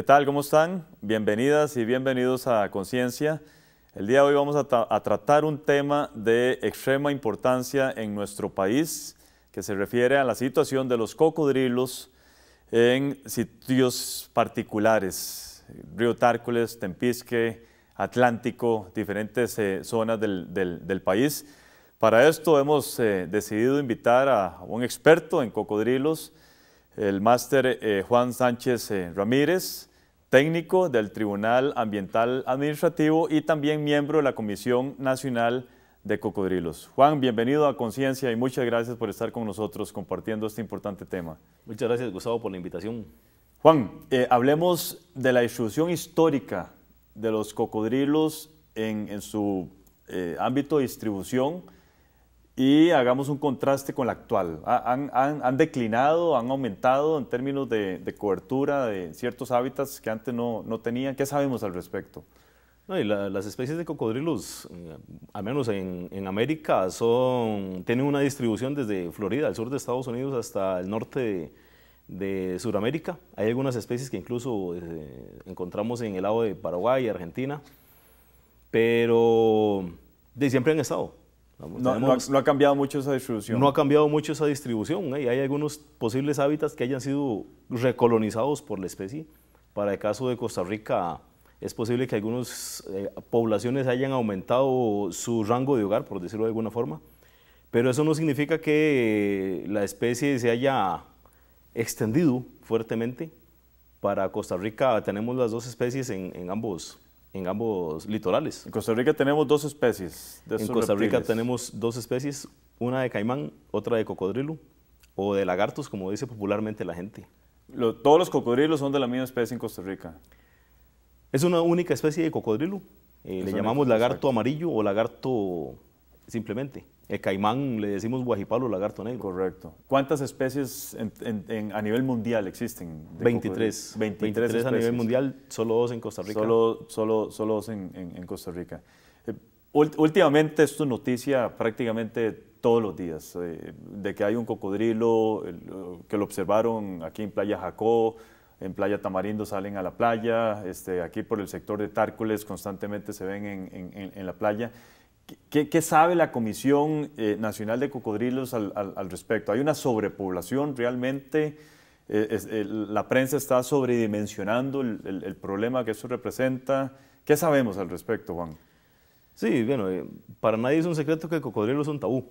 ¿Qué tal? ¿Cómo están? Bienvenidas y bienvenidos a Conciencia. El día de hoy vamos a, tratar un tema de extrema importancia en nuestro país que se refiere a la situación de los cocodrilos en sitios particulares, Río Tárcoles, Tempisque, Atlántico, diferentes eh, zonas del, país. Para esto hemos eh, decidido invitar a un experto en cocodrilos, el máster eh, Juan Sánchez Ramírez técnico del Tribunal Ambiental Administrativo y también miembro de la Comisión Nacional de Cocodrilos. Juan, bienvenido a Conciencia y muchas gracias por estar con nosotros compartiendo este importante tema. Muchas gracias, Gustavo, por la invitación. Juan, eh, hablemos de la distribución histórica de los cocodrilos en, su eh, ámbito de distribución y hagamos un contraste con la actual. Han, declinado, han aumentado en términos de, cobertura de ciertos hábitats que antes no, tenían. ¿Qué sabemos al respecto? las especies de cocodrilos, eh, al menos en, América, tienen una distribución desde Florida, el sur de Estados Unidos, hasta el norte de, Sudamérica. Hay algunas especies que incluso eh, encontramos en el lado de Paraguay y Argentina, pero de siempre han estado no, ha, cambiado mucho esa distribución. No ha cambiado mucho esa distribución ¿eh? y hay algunos posibles hábitats que hayan sido recolonizados por la especie. Para el caso de Costa Rica, es posible que algunas eh, poblaciones hayan aumentado su rango de hogar, por decirlo de alguna forma, pero eso no significa que la especie se haya extendido fuertemente. Para Costa Rica tenemos las dos especies en, en ambos en ambos litorales. En Costa Rica tenemos dos especies En Costa Rica tenemos dos especies, una de caimán, otra de cocodrilo, o de lagartos, como dice popularmente la gente. todos los cocodrilos son de la misma especie en Costa Rica. Es una única especie de cocodrilo. Eh, le llamamos lagarto amarillo o lagarto simplemente. El caimán le decimos guajipalo, lagarto negro. Correcto. ¿Cuántas especies a nivel mundial existen? 23, 23, a nivel mundial, solo dos en Costa Rica. Solo, solo, solo dos en, Costa Rica. Eh, últimamente esto es noticia prácticamente todos los días, eh, de que hay un cocodrilo, que lo observaron aquí en Playa Jacó, en Playa Tamarindo salen a la playa, este, aquí por el sector de Tárcoles constantemente se ven en la playa. ¿Qué, sabe la Comisión eh, Nacional de Cocodrilos al, respecto? ¿Hay una sobrepoblación realmente? Eh, ¿La prensa está sobredimensionando el, problema que eso representa? ¿Qué sabemos al respecto, Juan? Sí, bueno, eh, para nadie es un secreto que cocodrilos son tabú.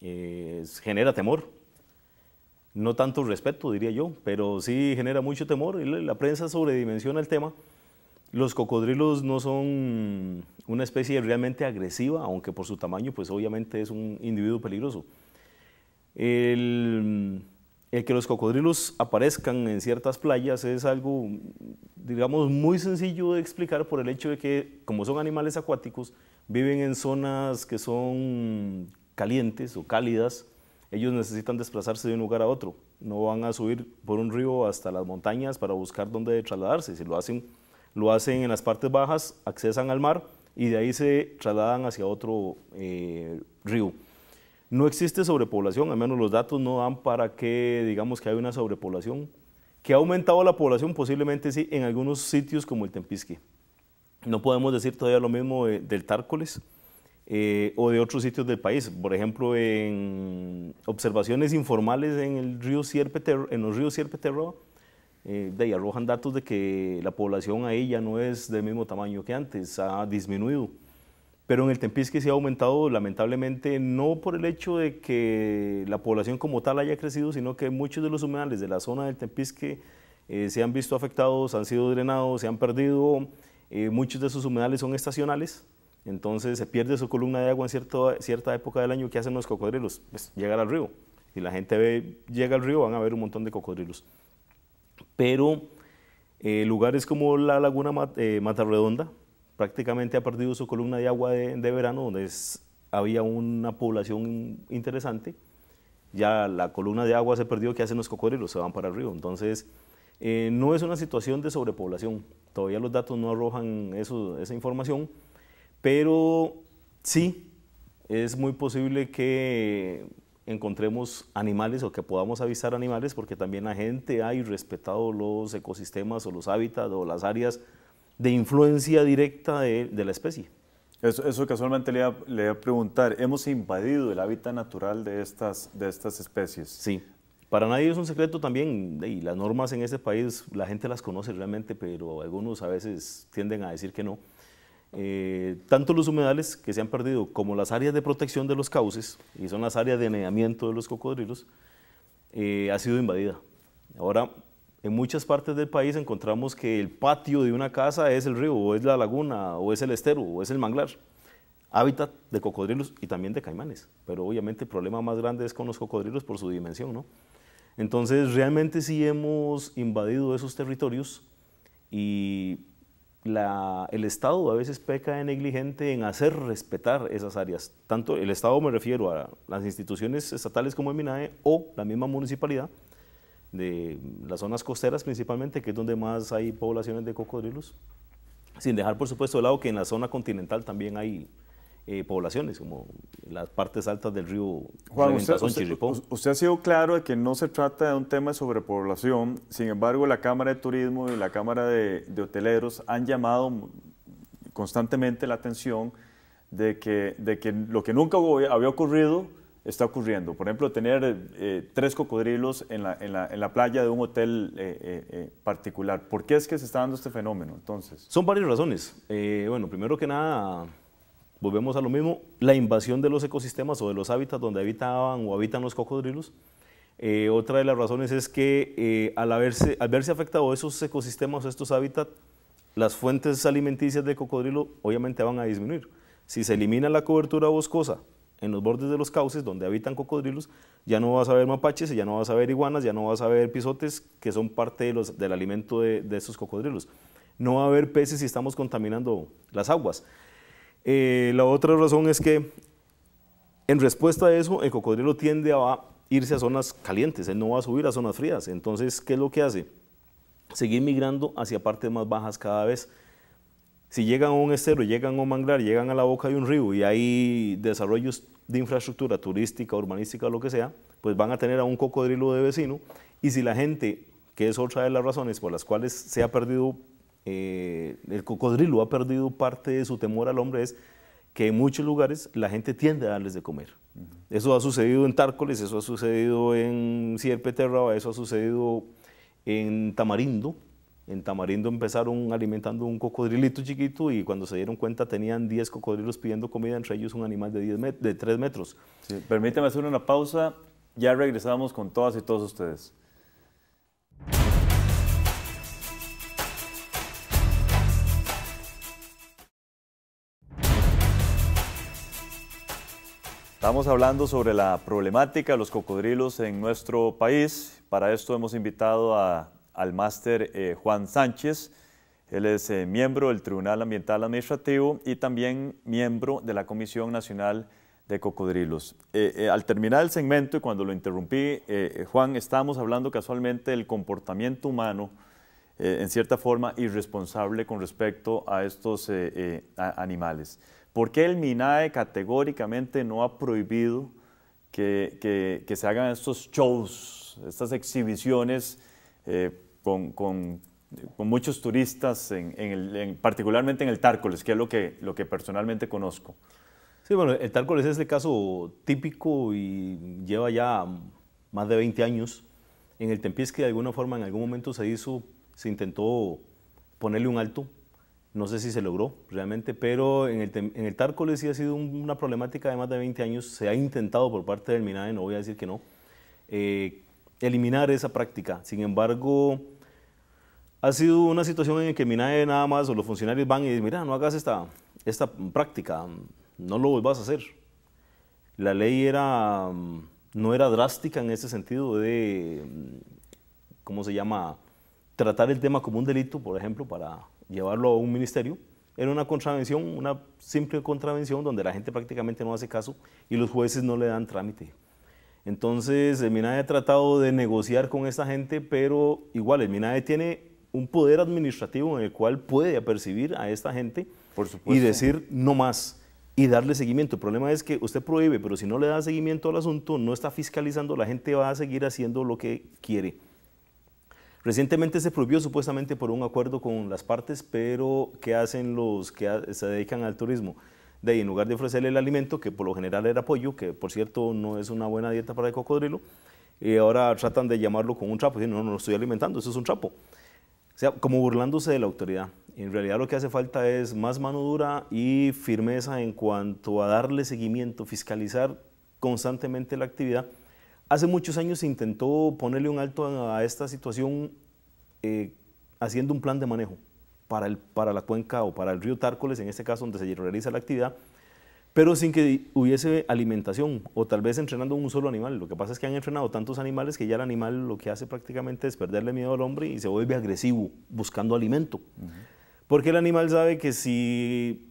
genera temor. No tanto respeto, diría yo, pero sí genera mucho temor. y La prensa sobredimensiona el tema. Los cocodrilos no son una especie realmente agresiva, aunque por su tamaño, pues obviamente es un individuo peligroso. El, que los cocodrilos aparezcan en ciertas playas es algo, digamos, muy sencillo de explicar por el hecho de que, como son animales acuáticos, viven en zonas que son calientes o cálidas, ellos necesitan desplazarse de un lugar a otro. No van a subir por un río hasta las montañas para buscar dónde trasladarse. Si lo hacen, lo hacen en las partes bajas, accesan al mar y de ahí se trasladan hacia otro eh, río. No existe sobrepoblación, al menos los datos no dan para que digamos que hay una sobrepoblación. ¿Que ha aumentado la población? Posiblemente sí, en algunos sitios como el Tempisque. No podemos decir todavía lo mismo eh, del Tárcoles eh, o de otros sitios del país. Por ejemplo, en observaciones informales en, el río en los ríos Sierpe eh, de ahí arrojan datos de que la población ahí ya no es del mismo tamaño que antes, ha disminuido. Pero en el Tempisque se ha aumentado, lamentablemente, no por el hecho de que la población como tal haya crecido, sino que muchos de los humedales de la zona del Tempisque eh, se han visto afectados, han sido drenados, se han perdido. Eh, muchos de esos humedales son estacionales, entonces se pierde su columna de agua en cierta época del año. ¿Qué hacen los cocodrilos? Pues llegar al río. Si la gente ve, llega al río, van a ver un montón de cocodrilos pero eh, lugares como la Laguna eh, Matarredonda prácticamente ha perdido su columna de agua de, verano, donde había una población interesante. Ya la columna de agua se perdió, ¿qué hacen los cocodrilos? Se van para el río. Entonces, eh, no es una situación de sobrepoblación. Todavía los datos no arrojan eso, esa información, pero sí es muy posible que encontremos animales o que podamos avistar animales, porque también la gente ha irrespetado los ecosistemas o los hábitats o las áreas de influencia directa de, la especie. Eso, eso casualmente le, le voy a preguntar, ¿hemos invadido el hábitat natural de estas, de estas especies? Sí, para nadie es un secreto también, y las normas en este país la gente las conoce realmente, pero algunos a veces tienden a decir que no. Eh, tanto los humedales que se han perdido como las áreas de protección de los cauces, y son las áreas de anegamiento de los cocodrilos, eh, ha sido invadida. Ahora, en muchas partes del país encontramos que el patio de una casa es el río, o es la laguna, o es el estero, o es el manglar. Hábitat de cocodrilos y también de caimanes, pero obviamente el problema más grande es con los cocodrilos por su dimensión, ¿no? Entonces, realmente sí hemos invadido esos territorios y el Estado a veces peca de negligente en hacer respetar esas áreas. Tanto el Estado me refiero a las instituciones estatales como el MINAE o la misma municipalidad de las zonas costeras principalmente, que es donde más hay poblaciones de cocodrilos, sin dejar por supuesto de lado que en la zona continental también hay eh, poblaciones, como las partes altas del río Juan, usted, ha sido claro de que no se trata de un tema de sobrepoblación, sin embargo la Cámara de Turismo y la Cámara de, Hoteleros han llamado constantemente la atención de que, de que lo que nunca había ocurrido está ocurriendo. Por ejemplo, tener eh, tres cocodrilos en la, en, la, en la, playa de un hotel eh, particular. ¿Por qué es que se está dando este fenómeno entonces? Son varias razones. bueno, primero que nada, volvemos a lo mismo, la invasión de los ecosistemas o de los hábitats donde habitaban o habitan los cocodrilos. Eh, otra de las razones es que eh, al, haberse, al verse afectados esos ecosistemas, estos hábitats, las fuentes alimenticias de cocodrilo obviamente van a disminuir. Si se elimina la cobertura boscosa en los bordes de los cauces donde habitan cocodrilos, ya no vas a ver mapaches, ya no vas a ver iguanas, ya no vas a ver pisotes que son parte de los, del alimento de, de estos cocodrilos. No va a haber peces si estamos contaminando las aguas. Eh, la otra razón es que en respuesta a eso, el cocodrilo tiende a irse a zonas calientes, él no va a subir a zonas frías. Entonces, ¿qué es lo que hace? Seguir migrando hacia partes más bajas cada vez. Si llegan a un estero, llegan a un manglar, llegan a la boca de un río y hay desarrollos de infraestructura turística, urbanística, lo que sea, pues van a tener a un cocodrilo de vecino. Y si la gente, que es otra de las razones por las cuales se ha perdido eh, el cocodrilo ha perdido parte de su temor al hombre es que en muchos lugares la gente tiende a darles de comer. Eso ha sucedido en Tárcoles, eso ha sucedido en Terraba eso ha sucedido en Tamarindo. En Tamarindo empezaron alimentando un cocodrilito chiquito y cuando se dieron cuenta tenían 10 cocodrilos pidiendo comida, entre ellos un animal de, 3 metros. Sí, permítame hacer una pausa, ya regresamos con todas y todos ustedes. Estamos hablando sobre la problemática de los cocodrilos en nuestro país. Para esto hemos invitado al máster eh, Juan Sánchez. Él es eh, miembro del Tribunal Ambiental Administrativo y también miembro de la Comisión Nacional de Cocodrilos. Eh, al terminar el segmento y cuando lo interrumpí, Juan, estábamos hablando casualmente del comportamiento humano, en cierta forma irresponsable con respecto a estos animales. ¿Por qué el MINAE categóricamente no ha prohibido que, se hagan estos shows, estas exhibiciones eh, con, muchos turistas, en, en el, particularmente en el Tárcoles, que es lo que, lo que personalmente conozco? Sí, bueno, el Tárcoles es el caso típico y lleva ya más de 20 años. En el que de alguna forma, en algún momento se hizo, se intentó ponerle un alto no sé si se logró realmente, pero en el, en el sí ha sido una problemática de más de 20 años. Se ha intentado por parte del MINAE, no voy a decir que no, eh, eliminar esa práctica. Sin embargo, ha sido una situación en la que MINAE nada más o los funcionarios van y dicen, mira, no hagas esta, esta práctica, no lo vas a hacer. La ley era, mm, no era drástica en ese sentido de, mm, ¿cómo se llama?, tratar el tema como un delito, por ejemplo, para llevarlo a un ministerio, era una contravención, una simple contravención donde la gente prácticamente no hace caso y los jueces no le dan trámite. Entonces, el MINAE ha tratado de negociar con esta gente, pero igual, el MINAE tiene un poder administrativo en el cual puede apercibir a esta gente y decir no más y darle seguimiento. El problema es que usted prohíbe, pero si no le da seguimiento al asunto, no está fiscalizando, la gente va a seguir haciendo lo que quiere. Recientemente se prohibió supuestamente por un acuerdo con las partes, pero ¿qué hacen los que se dedican al turismo? De ahí, en lugar de ofrecerle el alimento, que por lo general era pollo, que por cierto no es una buena dieta para el cocodrilo, y eh, ahora tratan de llamarlo con un trapo. Dicen, no, no lo estoy alimentando, eso es un trapo. O sea, como burlándose de la autoridad. En realidad lo que hace falta es más mano dura y firmeza en cuanto a darle seguimiento, fiscalizar constantemente la actividad Hace muchos años se intentó ponerle un alto a esta situación eh, haciendo un plan de manejo para, el, para la cuenca o para el río Tárcoles, en este caso donde se realiza la actividad, pero sin que hubiese alimentación o tal vez entrenando un solo animal. Lo que pasa es que han entrenado tantos animales que ya el animal lo que hace prácticamente es perderle miedo al hombre y se vuelve agresivo buscando alimento. Porque el animal sabe que si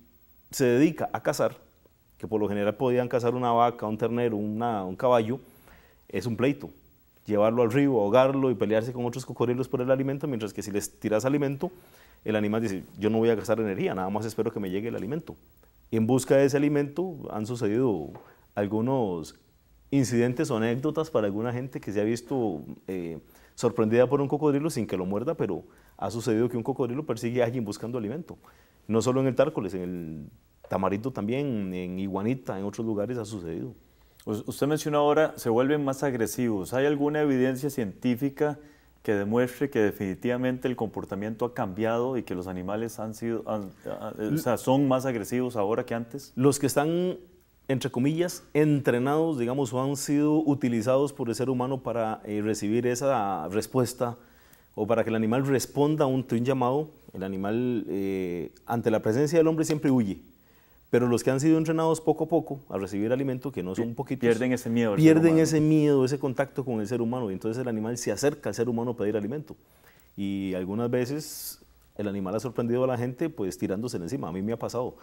se dedica a cazar, que por lo general podían cazar una vaca, un ternero, un caballo, es un pleito. Llevarlo al río, ahogarlo y pelearse con otros cocodrilos por el alimento, mientras que si les tiras alimento, el animal dice, yo no voy a gastar energía, nada más espero que me llegue el alimento. en busca de ese alimento han sucedido algunos incidentes o anécdotas para alguna gente que se ha visto eh, sorprendida por un cocodrilo sin que lo muerda, pero ha sucedido que un cocodrilo persigue a alguien buscando alimento. No solo en el tárcoles, en el Tamarito también, en Iguanita, en otros lugares ha sucedido. Usted menciona ahora, se vuelven más agresivos. ¿Hay alguna evidencia científica que demuestre que definitivamente el comportamiento ha cambiado y que los animales han sido, eh, eh, son más agresivos ahora que antes? Los que están, entre comillas, entrenados, digamos, o han sido utilizados por el ser humano para eh, recibir esa respuesta o para que el animal responda a un, llamado, el animal ante la presencia del hombre siempre huye. Pero los que han sido entrenados poco a poco a recibir alimento, que no son poquitos, pierden ese miedo. Pierden ese miedo, ese contacto con el ser humano. Y entonces el animal se acerca al ser humano a pedir alimento. Y algunas veces el animal ha sorprendido a la gente pues tirándose encima. A mí me ha pasado.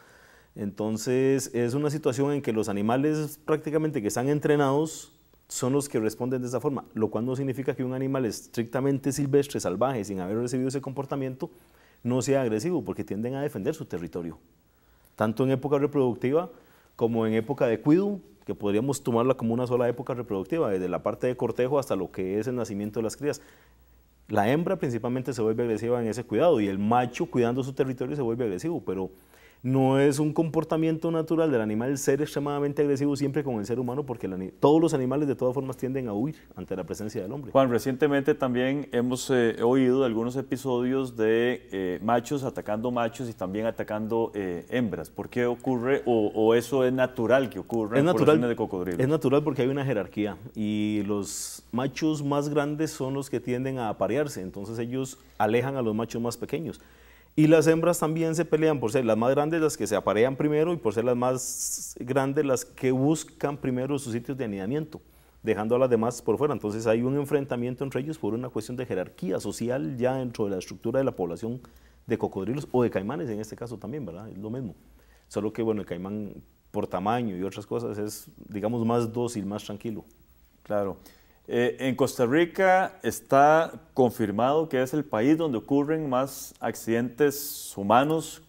Entonces es una situación en que los animales prácticamente que están entrenados son los que responden de esa forma. Lo cual no significa que un animal estrictamente silvestre, salvaje, sin haber recibido ese comportamiento, no sea agresivo, porque tienden a defender su territorio tanto en época reproductiva como en época de cuido, que podríamos tomarla como una sola época reproductiva, desde la parte de cortejo hasta lo que es el nacimiento de las crías. La hembra principalmente se vuelve agresiva en ese cuidado y el macho cuidando su territorio se vuelve agresivo, pero no es un comportamiento natural del animal ser extremadamente agresivo siempre con el ser humano, porque todos los animales de todas formas tienden a huir ante la presencia del hombre. Juan, recientemente también hemos eh, oído algunos episodios de eh, machos atacando machos y también atacando eh, hembras. ¿Por qué ocurre o, eso es natural que ocurra en natural, de cocodrilo? Es natural porque hay una jerarquía y los machos más grandes son los que tienden a aparearse, entonces ellos alejan a los machos más pequeños. Y las hembras también se pelean por ser las más grandes las que se aparean primero y por ser las más grandes las que buscan primero sus sitios de anidamiento, dejando a las demás por fuera. Entonces hay un enfrentamiento entre ellos por una cuestión de jerarquía social ya dentro de la estructura de la población de cocodrilos o de caimanes en este caso también, ¿verdad? Es lo mismo. Solo que, bueno, el caimán por tamaño y otras cosas es, digamos, más dócil, más tranquilo. Claro. Eh, en Costa Rica está confirmado que es el país donde ocurren más accidentes humanos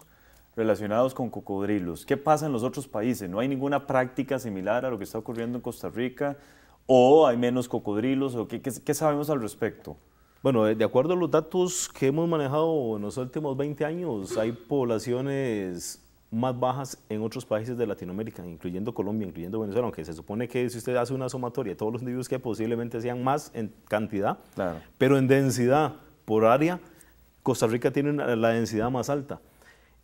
relacionados con cocodrilos. ¿Qué pasa en los otros países? ¿No hay ninguna práctica similar a lo que está ocurriendo en Costa Rica? ¿O hay menos cocodrilos? ¿O qué, qué sabemos al respecto? Bueno, de acuerdo a los datos que hemos manejado en los últimos 20 años, hay poblaciones más bajas en otros países de Latinoamérica, incluyendo Colombia, incluyendo Venezuela, aunque se supone que si usted hace una sumatoria todos los individuos que posiblemente sean más en cantidad, pero en densidad por área, Costa Rica tiene la densidad más alta.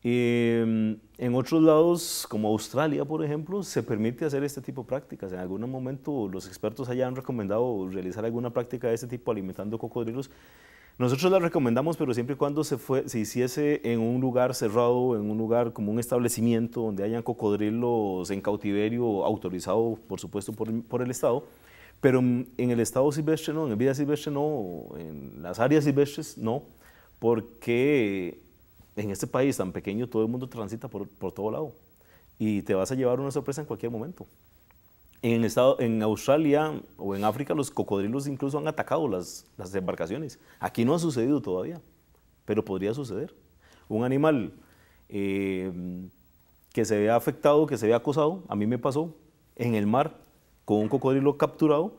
Mm, en otros lados, como Australia, por ejemplo, se permite hacer este tipo de prácticas. En algún momento los expertos allá han recomendado realizar alguna práctica de este tipo alimentando cocodrilos nosotros la recomendamos, pero siempre y cuando se, fue, se hiciese en un lugar cerrado, en un lugar como un establecimiento donde hayan cocodrilos en cautiverio, autorizado, por supuesto, por, el Estado. Pero en el estado silvestre no, en el vida silvestre no, en las áreas silvestres no, porque en este país tan pequeño todo el mundo transita por todo lado y te vas a llevar una sorpresa en cualquier momento. En, estado, en Australia o en África los cocodrilos incluso han atacado las, embarcaciones. Aquí no ha sucedido todavía, pero podría suceder. Un animal eh, que se vea afectado, que se vea acosado, a mí me pasó en el mar con un cocodrilo capturado,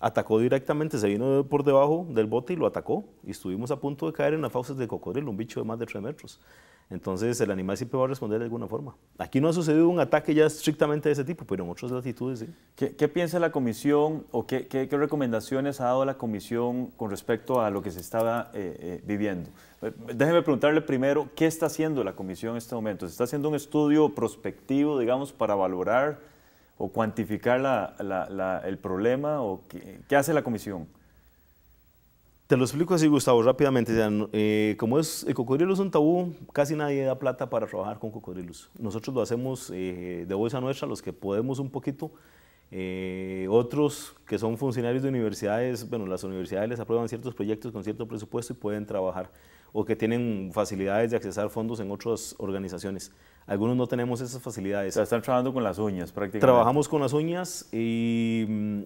atacó directamente, se vino por debajo del bote y lo atacó. Y estuvimos a punto de caer en las fauces de cocodrilo, un bicho de más de 3 metros. Entonces el animal siempre va a responder de alguna forma. Aquí no ha sucedido un ataque ya estrictamente de ese tipo, pero en otras latitudes sí. ¿Qué, piensa la comisión o qué, recomendaciones ha dado la comisión con respecto a lo que se estaba eh, eh, viviendo? Eh, déjeme preguntarle primero, ¿qué está haciendo la comisión en este momento? ¿Se está haciendo un estudio prospectivo, digamos, para valorar o cuantificar el problema? ¿O qué hace la comisión? Te lo explico así, Gustavo, rápidamente. Eh, como es, el cocodrilo es un tabú, casi nadie da plata para trabajar con cocodrilos. Nosotros lo hacemos eh, de bolsa nuestra, los que podemos un poquito. Eh, otros que son funcionarios de universidades, bueno, las universidades les aprueban ciertos proyectos con cierto presupuesto y pueden trabajar, o que tienen facilidades de accesar fondos en otras organizaciones. Algunos no tenemos esas facilidades. O sea, están trabajando con las uñas prácticamente. Trabajamos con las uñas y mm,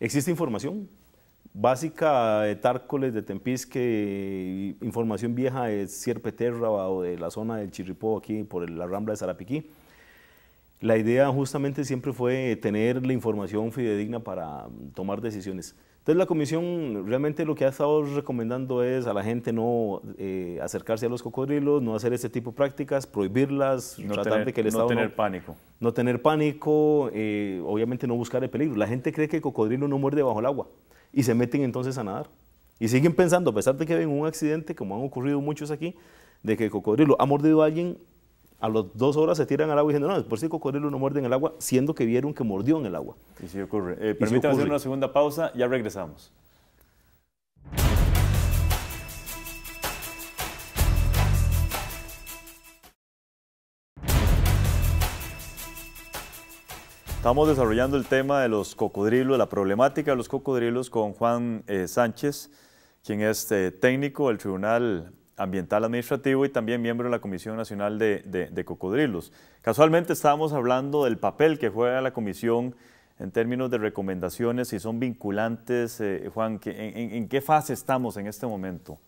existe información, básica de Tárcoles, de Tempisque, información vieja de Terra o de la zona del Chirripó aquí por la rambla de Sarapiquí. La idea justamente siempre fue tener la información fidedigna para tomar decisiones. Entonces la comisión realmente lo que ha estado recomendando es a la gente no eh, acercarse a los cocodrilos, no hacer este tipo de prácticas, prohibirlas, no tratar de que el Estado... No tener pánico. No tener pánico, eh, obviamente no buscar el peligro. La gente cree que el cocodrilo no muerde bajo el agua y se meten entonces a nadar. Y siguen pensando, a pesar de que ven un accidente, como han ocurrido muchos aquí, de que el cocodrilo ha mordido a alguien, a las dos horas se tiran al agua y dicen, no, por si el cocodrilo no muerde en el agua, siendo que vieron que mordió en el agua. Y si ocurre. Eh, permítame hacer una segunda pausa, ya regresamos. Estamos desarrollando el tema de los cocodrilos, la problemática de los cocodrilos con Juan eh, Sánchez, quien es eh, técnico del Tribunal Ambiental Administrativo y también miembro de la Comisión Nacional de, Cocodrilos. Casualmente estábamos hablando del papel que juega la Comisión en términos de recomendaciones, si son vinculantes. Eh, Juan, en, qué fase estamos en este momento?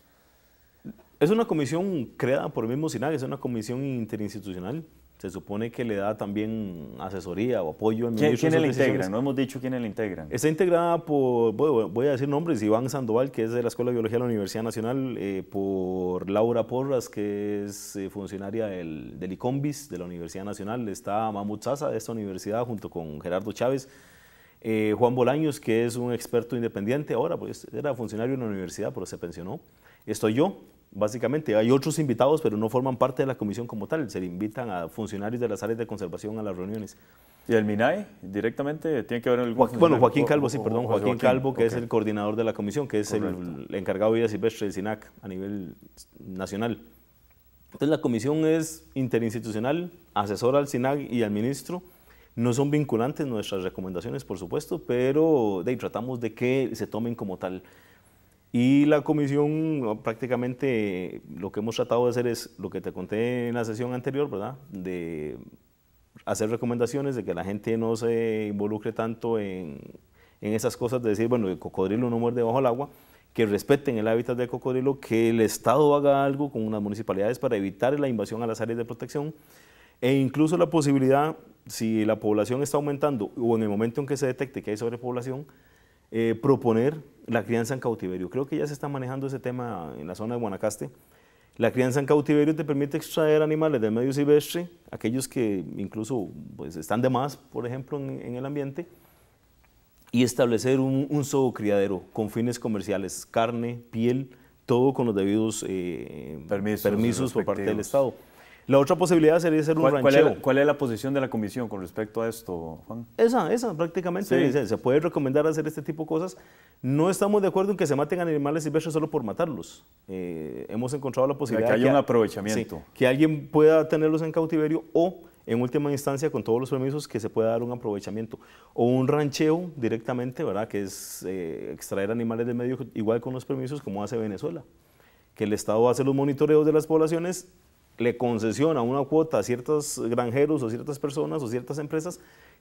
Es una comisión creada por el mismo SINAG, es una comisión interinstitucional se supone que le da también asesoría o apoyo. En ¿Quién, ¿quién le integra? No hemos dicho quién le integra Está integrada por, voy a decir nombres, Iván Sandoval, que es de la Escuela de Biología de la Universidad Nacional, eh, por Laura Porras, que es eh, funcionaria del, del, ICOMBIS de la Universidad Nacional, está Mamut Sasa de esta universidad junto con Gerardo Chávez, eh, Juan Bolaños, que es un experto independiente ahora, pues era funcionario en la universidad, pero se pensionó. Estoy yo, básicamente. Hay otros invitados, pero no forman parte de la comisión como tal. Se le invitan a funcionarios de las áreas de conservación a las reuniones. ¿Y el MINAE directamente tiene que ver Bueno, Joaquín Calvo, sí, perdón, Joaquín, Calvo, que es el coordinador de la comisión, que es el, encargado de vida silvestre del SINAC a nivel nacional. Entonces la comisión es interinstitucional, asesora al SINAC y al ministro. No son vinculantes nuestras recomendaciones, por supuesto, pero tratamos de que se tomen como tal. Y la comisión prácticamente lo que hemos tratado de hacer es lo que te conté en la sesión anterior, ¿verdad? De hacer recomendaciones de que la gente no se involucre tanto en, en esas cosas de decir, bueno, el cocodrilo no muerde bajo el agua, que respeten el hábitat del cocodrilo, que el Estado haga algo con las municipalidades para evitar la invasión a las áreas de protección e incluso la posibilidad, si la población está aumentando o en el momento en que se detecte que hay sobrepoblación, eh, proponer la crianza en cautiverio. Creo que ya se está manejando ese tema en la zona de Guanacaste. La crianza en cautiverio te permite extraer animales del medio silvestre, aquellos que incluso pues, están de más, por ejemplo, en, el ambiente, y establecer un, un criadero con fines comerciales, carne, piel, todo con los debidos eh, permisos por parte del Estado. La otra posibilidad sería hacer un rancheo. Cuál es, la posición de la comisión con respecto a esto, Juan? Esa, esa, prácticamente. Se, puede recomendar hacer este tipo de cosas. No estamos de acuerdo en que se maten animales silvestres solo por matarlos. Eh, hemos encontrado la posibilidad de que haya un aprovechamiento. que alguien pueda tenerlos en cautiverio o en última instancia con todos los permisos que se pueda dar un aprovechamiento o un rancheo directamente, ¿verdad? Que es eh, extraer animales del medio igual con los permisos como hace Venezuela, que el Estado hace los monitoreos de las poblaciones le concesiona una cuota a ciertos granjeros o ciertas personas o ciertas empresas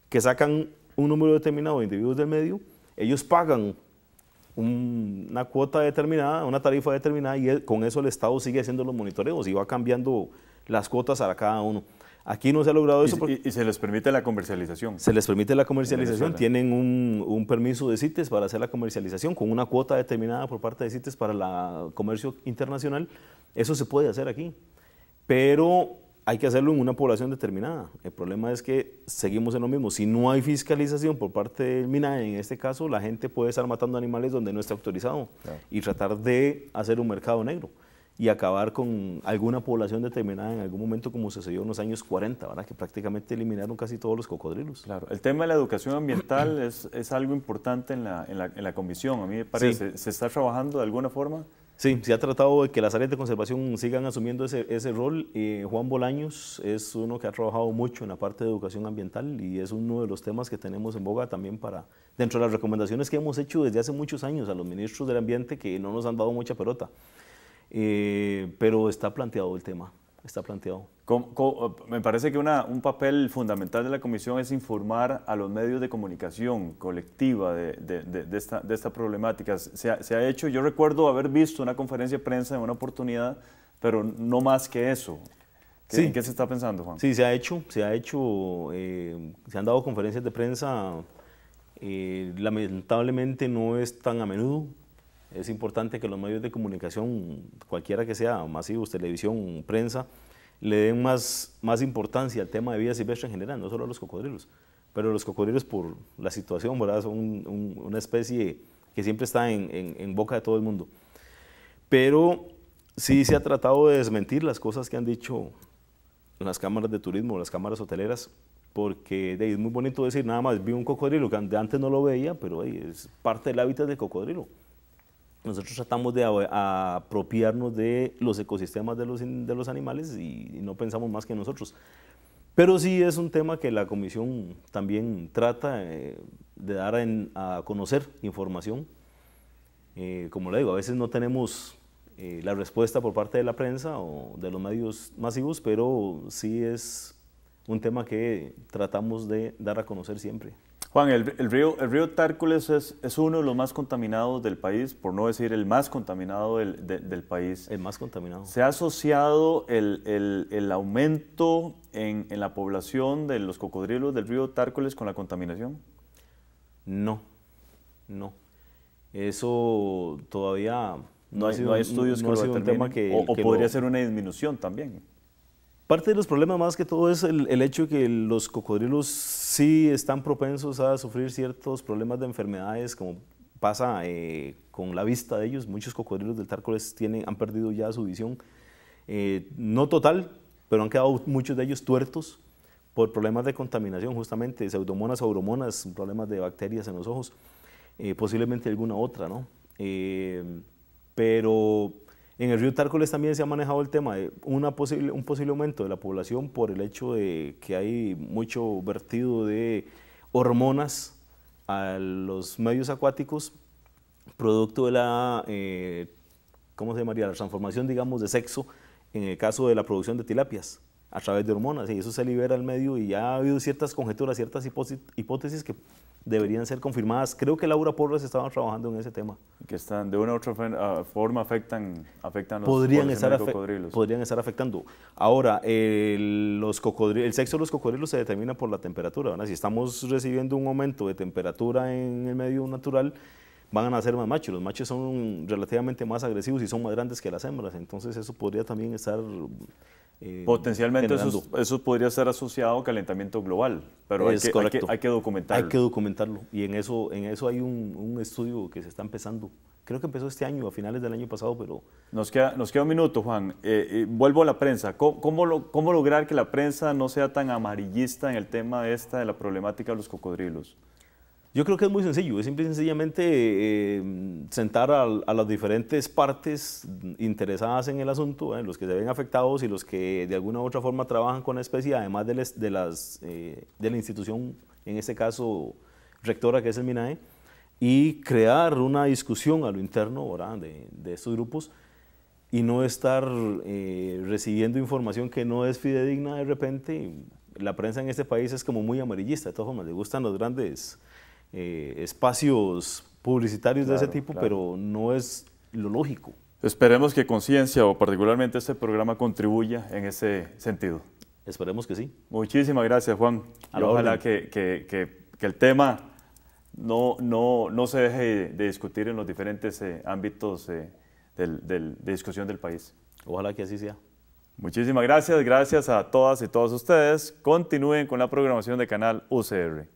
que sacan un número determinado de individuos del medio, ellos pagan una cuota determinada, una tarifa determinada y con eso el Estado sigue haciendo los monitoreos y va cambiando las cuotas a cada uno. Aquí no se ha logrado eso. y, se les permite la comercialización. Se les permite la comercialización. Tienen un, permiso de CITES para hacer la comercialización con una cuota determinada por parte de CITES para el comercio internacional. Eso se puede hacer aquí pero hay que hacerlo en una población determinada. El problema es que seguimos en lo mismo. Si no hay fiscalización por parte del MINAE, en este caso, la gente puede estar matando animales donde no está autorizado y tratar de hacer un mercado negro y acabar con alguna población determinada en algún momento, como sucedió en los años 40, ¿verdad? que prácticamente eliminaron casi todos los cocodrilos. Claro, el tema de la educación ambiental es, es algo importante en la, en, la, en la, comisión, a mí me parece. ¿Se está trabajando de alguna forma? Sí, se ha tratado de que las áreas de conservación sigan asumiendo ese, ese rol. Eh, Juan Bolaños es uno que ha trabajado mucho en la parte de educación ambiental y es uno de los temas que tenemos en boga también para, dentro de las recomendaciones que hemos hecho desde hace muchos años a los ministros del ambiente que no nos han dado mucha pelota, eh, pero está planteado el tema está planteado. Eh, me parece que una, un papel fundamental de la comisión es informar a los medios de comunicación colectiva de, de, esta, de esta, problemática. Se ha, se ha hecho, yo recuerdo haber visto una conferencia de prensa en una oportunidad, pero no más que eso. ¿En qué se está pensando, Juan? Sí, se ha hecho, se ha hecho, eh, se han dado conferencias de prensa, eh, lamentablemente no es tan a menudo, es importante que los medios de comunicación, cualquiera que sea, masivos, televisión, prensa, le den más, más importancia al tema de vida silvestre en general, no solo a los cocodrilos. Pero los cocodrilos, por la situación, ¿verdad? son una especie que siempre está en, en boca de todo el mundo. Pero sí se ha tratado de desmentir las cosas que han dicho las cámaras de turismo, las cámaras hoteleras, porque es muy bonito decir, nada más vi un cocodrilo, que antes no lo veía, pero es parte del hábitat del cocodrilo nosotros tratamos de apropiarnos de los ecosistemas de los, de los animales y, no pensamos más que nosotros. Pero sí es un tema que la comisión también trata eh, de dar a conocer información. Eh, como le digo, a veces no tenemos eh, la respuesta por parte de la prensa o de los medios masivos, pero sí es un tema que tratamos de dar a conocer siempre. Juan, el, río, el Tárcoles es, uno de los más contaminados del país, por no decir el más contaminado del, país. El más contaminado. Se ha asociado el, aumento en, la población de los cocodrilos del río Tárcoles con la contaminación. No, no. Eso todavía no, ha sido, hay, estudios con que tema que, o, podría ser una disminución también. Parte de los problemas más que todo es el, hecho que los cocodrilos sí están propensos a sufrir ciertos problemas de enfermedades, como pasa eh, con la vista de ellos. Muchos cocodrilos del Tárcoles tienen, han perdido ya su visión, eh, no total, pero han quedado muchos de ellos tuertos por problemas de contaminación, justamente pseudomonas, auromonas, problemas de bacterias en los ojos, eh, posiblemente alguna otra, ¿no? pero en el río Tárcoles también se ha manejado el tema de una posible, un posible aumento de la población por el hecho de que hay mucho vertido de hormonas a los medios acuáticos, producto de la, eh, ¿cómo se llamaría?, la transformación, digamos, de sexo en el caso de la producción de tilapias a través de hormonas, y eso se libera al medio y ya ha habido ciertas conjeturas, ciertas hipótesis que deberían ser confirmadas. Creo que Laura Porras estaba trabajando en ese tema. Que están, de una u otra ah, forma afectan, afectan los podrían estar cocodrilos. Podrían estar afectando. Ahora, el sexo de los cocodrilos se determina por la temperatura. Si estamos recibiendo un aumento de temperatura en el medio natural, van a nacer más machos. Los machos son relativamente más agresivos y son más grandes que las hembras, entonces eso podría también estar... Eh, Potencialmente eso, podría estar asociado a calentamiento global, pero hay que, hay que, documentarlo. Hay que documentarlo y en eso, en eso hay un, estudio que se está empezando. Creo que empezó este año, a finales del año pasado, pero... Nos queda, nos queda un minuto, Juan. Eh, eh, vuelvo a la prensa. ¿Cómo, cómo, ¿Cómo lograr que la prensa no sea tan amarillista en el tema esta de la problemática de los cocodrilos? Yo creo que es muy sencillo, es simple y sencillamente eh, mm, sentar a, las diferentes partes interesadas en el asunto, eh, los que se ven afectados y los que de alguna u otra forma trabajan con la especie, además de, las, de eh, la institución, en este caso rectora que es el MINAE, y crear una discusión a lo interno De, de estos grupos y no estar recibiendo información que no es fidedigna de repente. La prensa en este país es como muy amarillista, de todas formas, le gustan los grandes eh, espacios publicitarios de ese tipo, pero no es lo lógico. Esperemos que Conciencia o particularmente este programa contribuya en ese sentido. Esperemos que sí. Muchísimas gracias, Juan. Y ojalá que, el tema no, no, no se deje de discutir en los diferentes eh, ámbitos eh, de discusión del país. Ojalá que así sea. Muchísimas gracias, gracias a todas y todos ustedes. Continúen con la programación de Canal UCR.